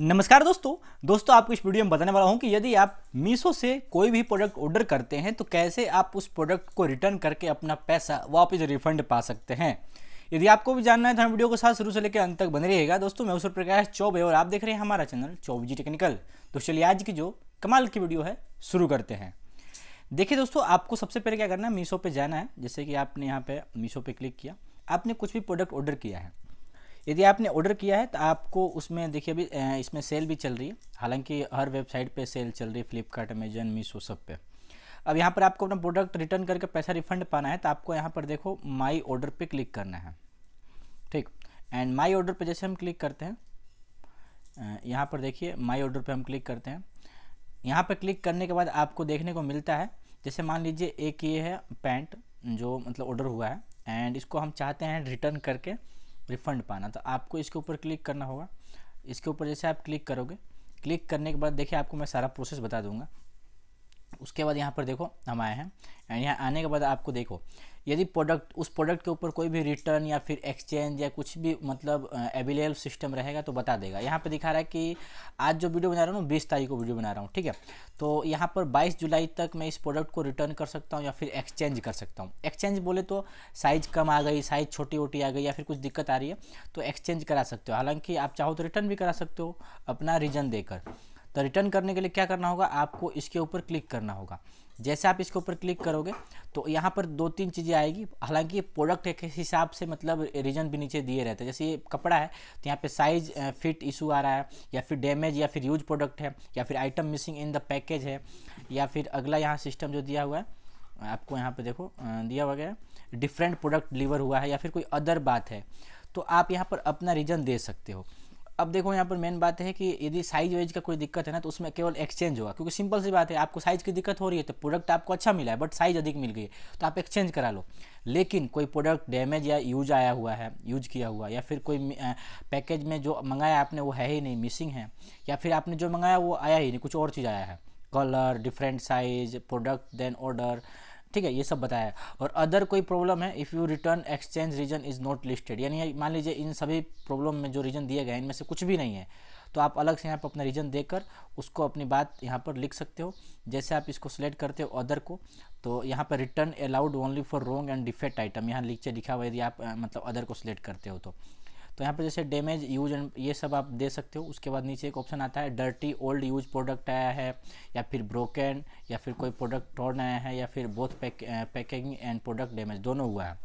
नमस्कार दोस्तों दोस्तों आपको इस वीडियो में बताने वाला हूं कि यदि आप मीशो से कोई भी प्रोडक्ट ऑर्डर करते हैं तो कैसे आप उस प्रोडक्ट को रिटर्न करके अपना पैसा वापस रिफंड पा सकते हैं यदि आपको भी जानना है तो हम वीडियो को साथ शुरू से लेकर अंत तक बने रहिएगा दोस्तों मैं उस प्रकाश चौबे और आप देख रहे हैं हमारा चैनल जी टेक्निकल तो चलिए आज की जो कमाल की वीडियो है शुरू करते हैं देखिए दोस्तों आपको सबसे पहले क्या करना है मीशो पर जाना है जैसे कि आपने यहाँ पर मीशो पर क्लिक किया आपने कुछ भी प्रोडक्ट ऑर्डर किया है यदि आपने ऑर्डर किया है तो आपको उसमें देखिए अभी इसमें सेल भी चल रही है हालांकि हर वेबसाइट पे सेल चल रही है फ्लिपकार्ट अमेजन मीशो सब पे अब यहाँ पर आपको अपना प्रोडक्ट रिटर्न करके पैसा रिफंड पाना है तो आपको यहाँ पर देखो माई ऑर्डर पर क्लिक करना है ठीक एंड माई ऑर्डर पर जैसे हम क्लिक करते हैं यहाँ पर देखिए माई ऑर्डर पर हम क्लिक करते हैं यहाँ पर क्लिक करने के बाद आपको देखने को मिलता है जैसे मान लीजिए एक ये है पैंट जो मतलब ऑर्डर हुआ है एंड इसको हम चाहते हैं रिटर्न करके रिफंड पाना तो आपको इसके ऊपर क्लिक करना होगा इसके ऊपर जैसे आप क्लिक करोगे क्लिक करने के बाद देखिए आपको मैं सारा प्रोसेस बता दूंगा उसके बाद यहाँ पर देखो हम आए हैं एंड यहाँ आने के बाद आपको देखो यदि प्रोडक्ट उस प्रोडक्ट के ऊपर कोई भी रिटर्न या फिर एक्सचेंज या कुछ भी मतलब अवेलेबल सिस्टम रहेगा तो बता देगा यहाँ पर दिखा रहा है कि आज जो वीडियो बना रहा हूँ बीस तारीख को वीडियो बना रहा हूँ ठीक है तो यहाँ पर बाईस जुलाई तक मैं इस प्रोडक्ट को रिटर्न कर सकता हूँ या फिर एक्सचेंज कर सकता हूँ एक्सचेंज बोले तो साइज़ कम आ गई साइज़ छोटी वोटी आ गई या फिर कुछ दिक्कत आ रही है तो एक्सचेंज करा सकते हो हालांकि आप चाहो तो रिटर्न भी करा सकते हो अपना रीज़न देकर तो रिटर्न करने के लिए क्या करना होगा आपको इसके ऊपर क्लिक करना होगा जैसे आप इसके ऊपर क्लिक करोगे तो यहाँ पर दो तीन चीज़ें आएगी हालांकि प्रोडक्ट के हिसाब से मतलब रीजन भी नीचे दिए रहते हैं जैसे ये कपड़ा है तो यहाँ पे साइज फिट इशू आ रहा है या फिर डैमेज या फिर यूज प्रोडक्ट है या फिर item missing in the package है या फिर अगला यहाँ सिस्टम जो दिया हुआ है आपको यहाँ पर देखो दिया हुआ है डिफरेंट प्रोडक्ट डिलीवर हुआ है या फिर कोई अदर बात है तो आप यहाँ पर अपना रीजन दे सकते हो अब देखो यहाँ पर मेन बात है कि यदि साइज वाइज का कोई दिक्कत है ना तो उसमें केवल एक्सचेंज होगा क्योंकि सिंपल सी बात है आपको साइज की दिक्कत हो रही है तो प्रोडक्ट आपको अच्छा मिला है बट साइज अधिक मिल गई तो आप एक्सचेंज करा लो लेकिन कोई प्रोडक्ट डैमेज या यूज आया हुआ है यूज किया हुआ या फिर कोई पैकेज में जो मंगाया आपने वो है ही नहीं मिसिंग है या फिर आपने जो मंगाया वो आया ही नहीं कुछ और चीज़ आया है colour different size product than order ठीक है ये सब बताया और अदर कोई प्रॉब्लम है if you return exchange reason is not listed यानी मान लीजिए इन सभी प्रॉब्लम में जो रीजन दिए गए इनमें से कुछ भी नहीं है तो आप अलग से यहाँ पर अपना रीजन देकर उसको अपनी बात यहाँ पर लिख सकते हो जैसे आप इसको सिलेक्ट करते हो अदर को तो यहाँ पर return allowed only for wrong and defect item यहाँ नीचे लिखा हुआ यदि आप मतलब अदर को सिलेक्ट करते हो तो तो यहाँ पर जैसे डैमेज यूज एंड ये सब आप दे सकते हो उसके बाद नीचे एक ऑप्शन आता है डर्टी ओल्ड यूज प्रोडक्ट आया है या फिर ब्रोकन या फिर कोई प्रोडक्ट टॉर्न आया है या फिर both packing and product damage दोनों हुआ है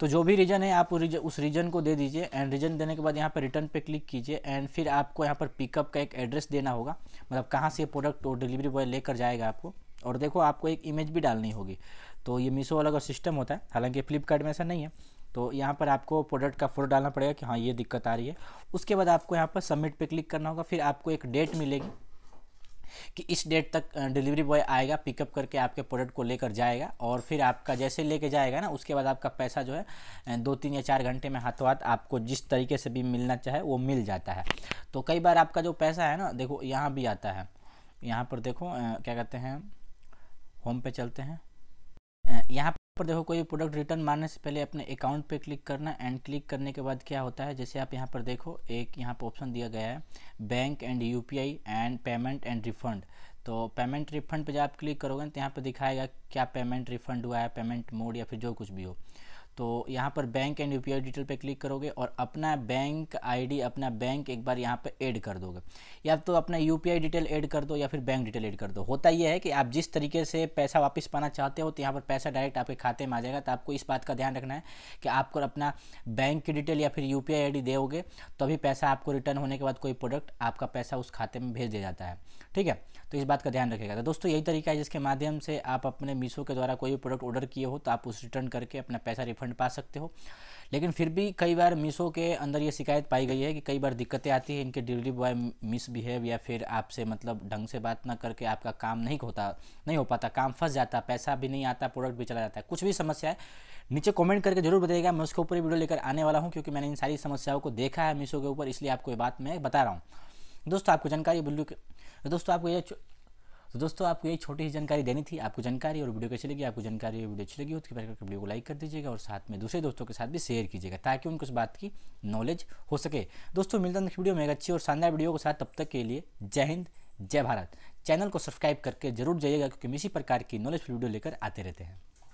तो जो भी रीजन है आप उस रीजन को दे दीजिए एंड रीजन देने के बाद यहाँ पर रिटर्न पे क्लिक कीजिए एंड फिर आपको यहाँ पर पिकअप का एक एड्रेस देना होगा मतलब कहाँ से ये प्रोडक्ट और डिलीवरी बॉय लेकर जाएगा आपको और देखो आपको एक इमेज भी डालनी होगी तो ये मीशो वाला का सिस्टम होता है हालांकि फ्लिपकार्ट में ऐसा नहीं है तो यहाँ पर आपको प्रोडक्ट का फोटो डालना पड़ेगा कि हाँ ये दिक्कत आ रही है उसके बाद आपको यहाँ पर सबमिट पे क्लिक करना होगा फिर आपको एक डेट मिलेगी कि इस डेट तक डिलीवरी बॉय आएगा पिकअप करके आपके प्रोडक्ट को लेकर जाएगा और फिर आपका जैसे लेके जाएगा ना उसके बाद आपका पैसा जो है दो तीन या चार घंटे में हाथों हाथ आपको जिस तरीके से भी मिलना चाहे वो मिल जाता है तो कई बार आपका जो पैसा है ना देखो यहाँ भी आता है यहाँ पर देखो क्या कहते हैं होम पे चलते हैं यहाँ पर देखो कोई प्रोडक्ट रिटर्न मारने से पहले अपने अकाउंट पे क्लिक करना एंड क्लिक करने के बाद क्या होता है जैसे आप यहाँ पर देखो एक यहाँ पर ऑप्शन दिया गया है bank and UPI and payment and refund तो पेमेंट रिफंड पे जब आप क्लिक करोगे तो यहाँ पर दिखाएगा क्या पेमेंट रिफंड हुआ है पेमेंट मोड या फिर जो कुछ भी हो तो यहाँ पर बैंक एंड यूपीआई डिटेल पे क्लिक करोगे और अपना बैंक आईडी अपना बैंक एक बार यहाँ पे ऐड कर दोगे या तो अपना यूपीआई डिटेल ऐड कर दो या फिर बैंक डिटेल ऐड कर दो होता यह है कि आप जिस तरीके से पैसा वापस पाना चाहते हो तो यहाँ पर पैसा डायरेक्ट आपके खाते में आ जाएगा तो आपको इस बात का ध्यान रखना है कि आपको अपना बैंक की डिटेल या फिर यू पी दोगे तभी पैसा आपको रिटर्न होने के बाद कोई प्रोडक्ट आपका पैसा उस खाते में भेज दिया जाता है ठीक है तो इस बात का ध्यान रखेगा तो दोस्तों यही तरीका है जिसके माध्यम से आप अपने मीशो के द्वारा कोई भी प्रोडक्ट ऑर्डर किए हो तो आप उस रिटर्न करके अपना पैसा रिफंड रिफंड पा सकते हो लेकिन फिर भी कई बार मिसो के अंदर ये शिकायत पाई गई है कि कई बार दिक्कतें आती हैं इनके डिलीवरी बॉय मिसबिहेव या फिर आपसे मतलब ढंग से बात ना करके आपका काम नहीं होता नहीं हो पाता काम फंस जाता पैसा भी नहीं आता प्रोडक्ट भी चला जाता है कुछ भी समस्या है नीचे कमेंट करके जरूर बताइएगा मैं उसके ऊपर ही वीडियो लेकर आने वाला हूँ क्योंकि मैंने इन सारी समस्याओं को देखा है मीशो के ऊपर इसलिए आपको ये बात मैं बता रहा हूँ दोस्तों आपको जानकारी बिल्कुल दोस्तों आपको ये तो दोस्तों आपको एक छोटी सी जानकारी देनी थी आपको जानकारी और वीडियो कैसी लगी आपको जानकारी और वीडियो अच्छी लगी हो तो कृपया करके वीडियो को लाइक कर दीजिएगा और साथ में दूसरे दोस्तों के साथ भी शेयर कीजिएगा ताकि उनको इस बात की नॉलेज हो सके दोस्तों मिलता है वीडियो में एक अच्छी और शानदार वीडियो के साथ तब तक के लिए जय हिंद जय भारत चैनल को सब्सक्राइब करके जरूर जाइएगा क्योंकि हम इसी प्रकार की नॉलेज वीडियो लेकर आते रहते हैं